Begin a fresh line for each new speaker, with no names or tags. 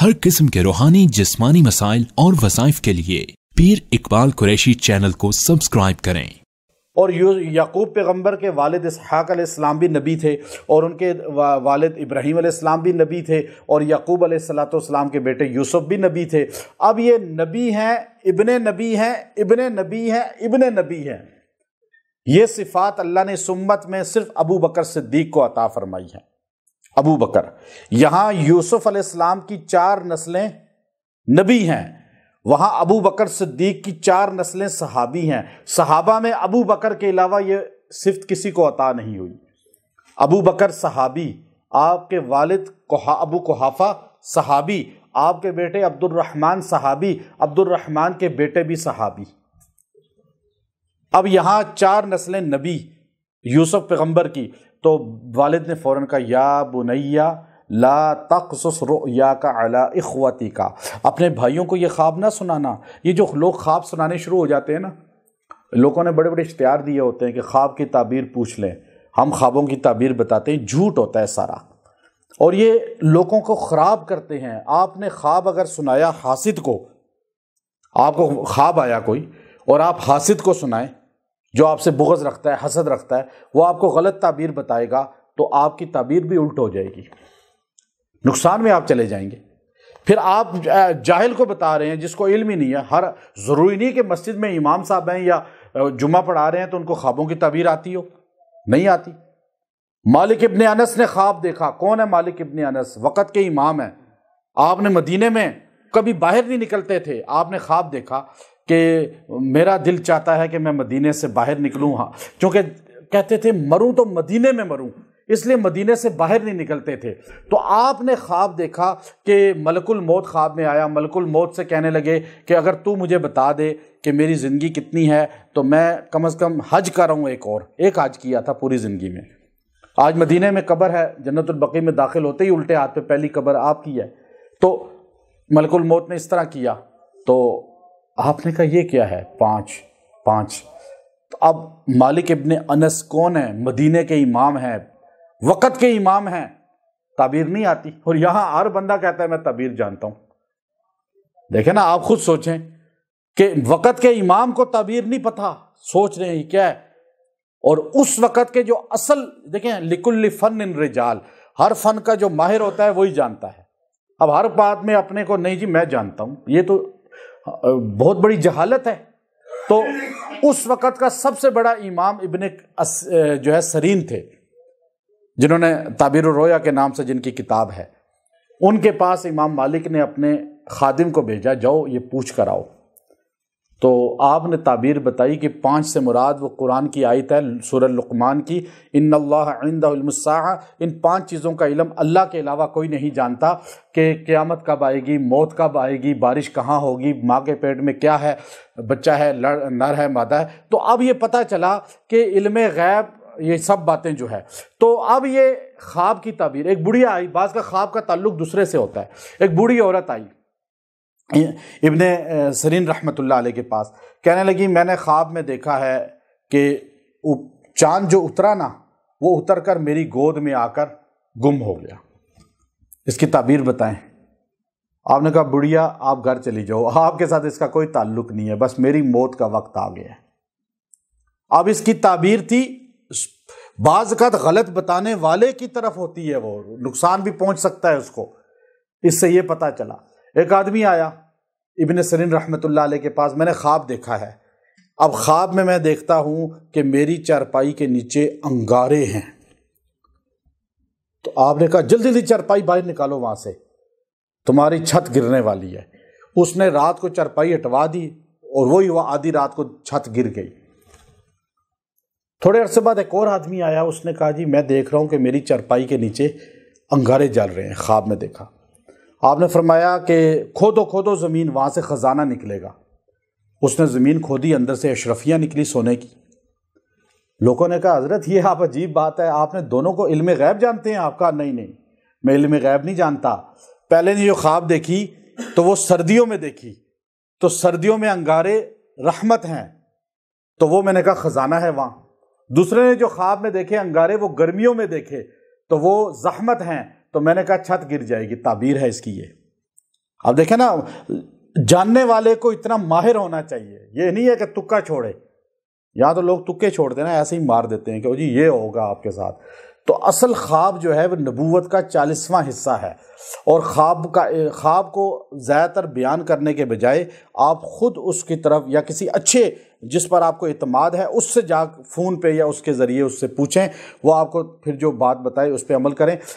हर किस्म के रूहानी जिस्मानी मसाइल और वसाइफ के लिए पीर इकबाल कुरैशी चैनल को सब्सक्राइब करें और याकूब पैगम्बर के वालद इसहाक भी नबी थे और उनके वालद इब्राहीम इस्लाम भी नबी थे और याकूब सलाम के बेटे यूसुफ भी नबी थे अब ये नबी हैं इबन नबी हैं इबन नबी हैं इबन नबी हैं ये सिफ़ात अल्लाह ने सुम्मत में सिर्फ अबू बकर सिद्दीक को अता फरमाई है अबू बकर यहां यूसुफ अलैहिस्सलाम की चार नस्लें नबी हैं वहां अबू बकर सिद्दीक की चार नस्लें सहाबी हैं सहाबा में अबू बकर के अलावा ये सिफ्त किसी को अता नहीं हुई अबू बकर सहाबी आपके वालिद कोहा, अबू कोहाफा सहाबी आपके बेटे अब्दुलरहमान सहाबी अब्दुलरहमान के बेटे भी सहाबी अब यहां चार नस्लें नबी यूसुफ पैगंबर की तो वालिद ने फ़ौर का या बुनैया ला तखस या का अला अखवती का अपने भाइयों को ये ख्वाब ना सुनाना ये जो लोग ख्वाब सुनाने शुरू हो जाते हैं ना लोगों ने बड़े बड़े इश्तार दिए होते हैं कि ख्वाब की ताबीर पूछ लें हम ख्वाबों की ताबीर बताते हैं झूठ होता है सारा और ये लोगों को ख़राब करते हैं आपने ख्वाब अगर सुनाया हासिद को आपको ख्वाब आया कोई और आप हासिद को सुनाएं जो आपसे बुगज रखता है हसद रखता है वो आपको गलत ताबीर बताएगा तो आपकी ताबीर भी उल्ट हो जाएगी नुकसान में आप चले जाएंगे फिर आप जाहिल को बता रहे हैं जिसको इल्म ही नहीं है हर ज़रूरी नहीं कि मस्जिद में इमाम साहब हैं या जुमा पढ़ा रहे हैं तो उनको ख्वाबों की तबीर आती हो नहीं आती मालिक इब्ने अनस ने ख्वाब देखा कौन है मालिक इब्ने अनस वक़्त के इमाम हैं आपने मदीने में कभी बाहर नहीं निकलते थे आपने ख्वाब देखा कि मेरा दिल चाहता है कि मैं मदीने से बाहर निकलूँ हाँ क्योंकि कहते थे मरूँ तो मदीने में मरूँ इसलिए मदीने से बाहर नहीं निकलते थे तो आपने ख्वाब देखा कि मलकुल मौत ख्वाब में आया मलकुल मौत से कहने लगे कि अगर तू मुझे बता दे कि मेरी ज़िंदगी कितनी है तो मैं कम अज़ कम हज कर रहा हूँ एक और एक हज किया था पूरी ज़िंदगी में आज मदीने में कबर है जन्नतबकी में दाखिल होते ही उल्टे हाथ पे पहली कबर आपकी है तो मलकुल मौत ने इस तरह किया तो आपने कहा ये क्या है पाँच पाँच तो अब मालिक इबन अनस कौन है मदीने के इमाम हैं वक़्त के इमाम हैं तबीर नहीं आती और यहाँ हर बंदा कहता है मैं तबीर जानता हूँ देखे ना आप खुद सोचें कि वक़्त के इमाम को तबीर नहीं पता सोच रहे हैं क्या है और उस वक़्त के जो असल देखें लिकुल्ली फ़न इन रिजाल हर फ़न का जो माहिर होता है वही जानता है अब हर बात में अपने को नहीं जी मैं जानता हूँ ये तो बहुत बड़ी जहालत है तो उस वक़्त का सबसे बड़ा इमाम इबन जो है सरीन थे जिन्होंने ताबिर रोया के नाम से जिनकी किताब है उनके पास इमाम मालिक ने अपने खादिम को भेजा जाओ ये पूछ कर आओ आपने ताबीर बताई कि पाँच से मुराद वो कुरान की आयत है सूरह लकमान की इन अल्लाहमसा इन पाँच चीज़ों का इलम अल्लाह के अलावा कोई नहीं जानता कि क़्यामत कब आएगी मौत कब आएगी बारिश कहाँ होगी माँ के पेट में क्या है बच्चा है लड़ नर है मादा है तो अब ये पता चला कि इलम गैब ये सब बातें जो है तो अब ये ख्वाब की ताबीर एक बुढ़िया आई बाज़ का ख्वाब का ताल्लुक दूसरे से होता है एक बूढ़ी औरत आई इबन सरीन रहमत ला के पास कहने लगी मैंने ख्वाब में देखा है कि चांद जो उतरा ना वो उतर कर मेरी गोद में आकर गुम हो गया इसकी ताबीर बताएं आपने कहा बुढ़िया आप घर चली जाओ आपके साथ इसका कोई ताल्लुक नहीं है बस मेरी मौत का वक्त आ गया है अब इसकी ताबीर थी बाज़त गलत बताने वाले की तरफ होती है वो नुकसान भी पहुंच सकता है उसको इससे ये पता चला एक आदमी आया इबन सरीन रहमत अलैह के पास मैंने ख्वाब देखा है अब ख्वाब में मैं देखता हूं कि मेरी चारपाई के नीचे अंगारे हैं तो आपने कहा जल्दी जल्दी चारपाई बाहर निकालो वहां से तुम्हारी छत गिरने वाली है उसने रात को चारपाई हटवा दी और वही हुआ आधी रात को छत गिर गई थोड़े अरसे बाद एक और आदमी आया उसने कहा जी मैं देख रहा हूं कि मेरी चारपाई के नीचे अंगारे जल रहे हैं ख्वाब में देखा आपने फरमाया कि खोदो खोदो ज़मीन वहाँ से ख़जाना निकलेगा उसने ज़मीन खोदी अंदर से अशरफियाँ निकली सोने की लोगों ने कहा हज़रत ये आप अजीब बात है आपने दोनों को इल्म गैब जानते हैं आपका नहीं नहीं मैं इल्म गैब नहीं जानता पहले ने जो ख्वाब देखी तो वो सर्दियों में देखी तो सर्दियों में अंगारे रहमत हैं तो वो मैंने कहा ख़जाना है वहाँ दूसरे ने जो ख्वाब में देखे अंगारे वो गर्मियों में देखे तो वो जहमत हैं तो मैंने कहा छत गिर जाएगी ताबीर है इसकी ये अब देखें ना जानने वाले को इतना माहिर होना चाहिए ये नहीं है कि तुक्का छोड़े या तो लोग तुक्के छोड़ देना ऐसे ही मार देते हैं कि जी ये होगा आपके साथ तो असल ख्वाब जो है वो नबूवत का चालीसवां हिस्सा है और ख्वाब का ख्वाब को ज़्यादातर बयान करने के बजाय आप ख़ुद उसकी तरफ या किसी अच्छे जिस पर आपको अतमाद है उससे जा फ़ोन पे या उसके ज़रिए उससे पूछें वो आपको फिर जो बात बताए उस पर अमल करें